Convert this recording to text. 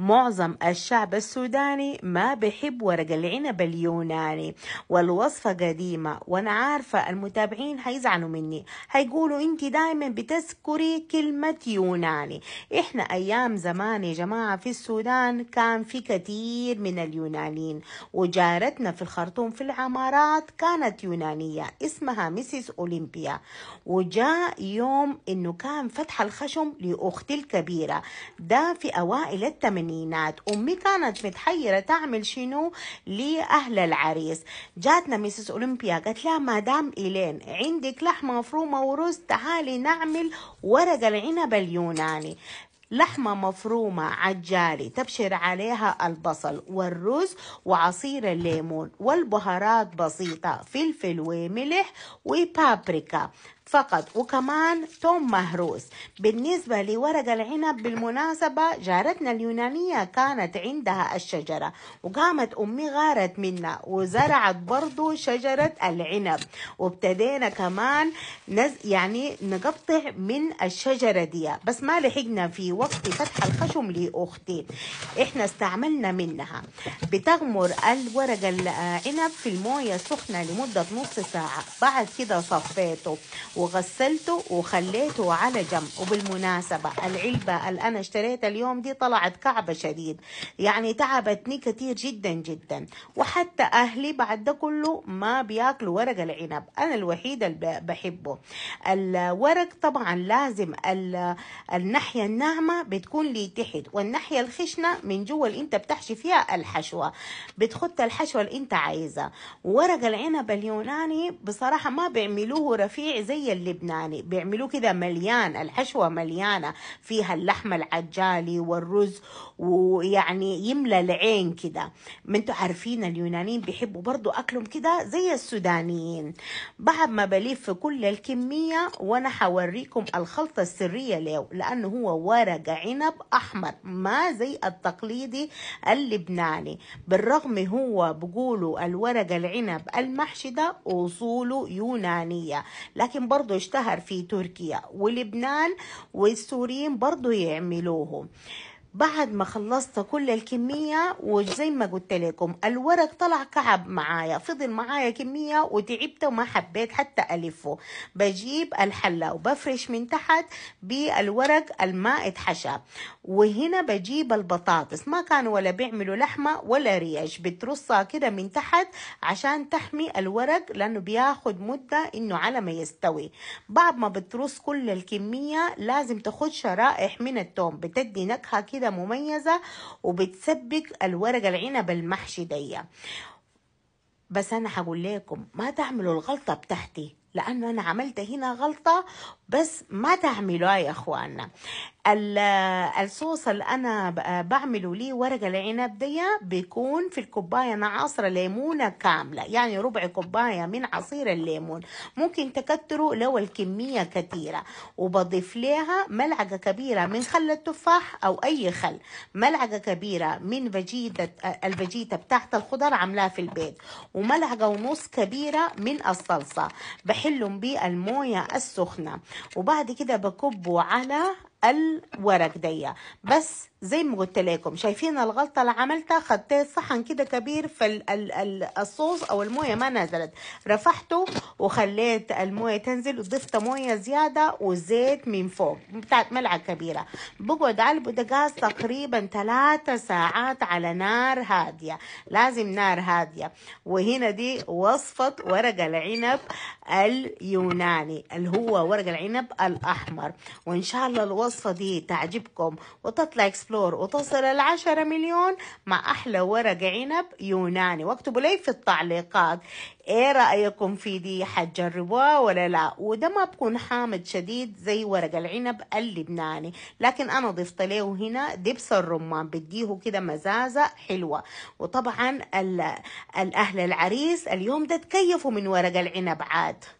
معظم الشعب السوداني ما بحب ورق العنب اليوناني والوصفة قديمة وأنا عارفة المتابعين هيزعلوا مني هيقولوا أنت دايما بتذكري كلمة يوناني إحنا أيام زمان يا جماعة في السودان كان في كثير من اليونانيين وجارتنا في الخرطوم في العمارات كانت يونانية اسمها ميسيس أولمبيا وجاء يوم إنه كان فتح الخشم لأختي الكبيرة ده في أوائل الثمانينات الثمانينات أمي كانت متحيرة تعمل شنو لأهل العريس جاتنا ميسس أولمبيا قالت لها مدام إيلين عندك لحمة مفرومة ورز تعالي نعمل ورق العنب اليوناني لحمة مفرومة عجالي تبشر عليها البصل والرز وعصير الليمون والبهارات بسيطة فلفل وملح وبابريكا فقط وكمان توم مهروس بالنسبة لورق العنب بالمناسبة جارتنا اليونانية كانت عندها الشجرة وقامت أمي غارت منا وزرعت برضو شجرة العنب وابتدينا كمان نز يعني نقطع من الشجرة دي بس ما لحقنا فيه وقت فتح الخشم لأختي احنا استعملنا منها بتغمر الورق العنب في الموية السخنة لمدة نص ساعة بعد كده صفيته وغسلته وخليته على جنب وبالمناسبة العلبة اللي أنا اشتريتها اليوم دي طلعت كعبة شديد يعني تعبتني كتير جدا جدا وحتى أهلي بعد ده كله ما بياكلوا ورق العنب أنا الوحيدة اللي بحبه الورق طبعا لازم الناحية الناعمة اللحمة بتكون لي تحت والناحية الخشنة من جوه اللي انت بتحشي فيها الحشوة بتخط الحشوة اللي انت عايزة ورق العنب اليوناني بصراحة ما بيعملوه رفيع زي اللبناني بيعملوه كده مليان الحشوة مليانة فيها اللحم العجالي والرز ويعني يملى العين كده ما انتوا عارفين اليونانيين بيحبوا برضو اكلهم كده زي السودانيين بعد ما بلف كل الكمية وانا حوريكم الخلطة السرية له لانه هو ورق ورق عنب أحمر ما زي التقليدي اللبناني بالرغم هو بقولوا الورق العنب المحشي ده أصوله يونانية لكن برضه اشتهر في تركيا ولبنان والسوريين برضه يعملوه بعد ما خلصت كل الكمية وزي ما قلت لكم الورق طلع كعب معايا فضل معايا كمية وتعبت وما حبيت حتى ألفه بجيب الحلة وبفرش من تحت بالورق الماء اتحشى وهنا بجيب البطاطس ما كانوا ولا بيعملوا لحمة ولا ريش بترصها كده من تحت عشان تحمي الورق لأنه بياخد مدة إنه على ما يستوي بعد ما بترص كل الكمية لازم تخد شرائح من التوم بتدي نكهة كده كده مميزة وبتسبك الورق العنب المحشي دي بس انا هقول لكم ما تعملوا الغلطة بتاعتي لانه انا عملت هنا غلطة بس ما تعملوها يا اخوانا الصوص اللي انا بعمله ليه ورق العنب دي بيكون في الكوبايه انا عصره ليمونه كامله يعني ربع كوبايه من عصير الليمون ممكن تكتروا لو الكميه كثيره وبضيف لها ملعقه كبيره من خل التفاح او اي خل ملعقه كبيره من فجيتة الفجيتة بتاعت الخضار عاملاها في البيت وملعقه ونص كبيره من الصلصه بحلهم بالمويه السخنه وبعد كده بكبه على الورق دي بس زي ما قلت لكم شايفين الغلطة اللي عملتها خدت صحن كده كبير فالصوص او الموية ما نزلت رفعته وخليت الموية تنزل وضفت موية زيادة وزيت من فوق بتاعت ملعقة كبيرة بقعد على البوتاجاز تقريبا ثلاثة ساعات على نار هادية لازم نار هادية وهنا دي وصفة ورق العنب اليوناني اللي هو ورق العنب الاحمر وان شاء الله الوصفة الوصفة دي تعجبكم وتطلع اكسبلور وتصل العشرة مليون مع أحلى ورق عنب يوناني واكتبوا لي في التعليقات ايه رأيكم في دي حتجربوها ولا لا وده ما بكون حامض شديد زي ورق العنب اللبناني لكن انا ضفت له هنا دبس الرمان بديه كده مزازة حلوة وطبعا الاهل العريس اليوم ده تكيفوا من ورق العنب عاد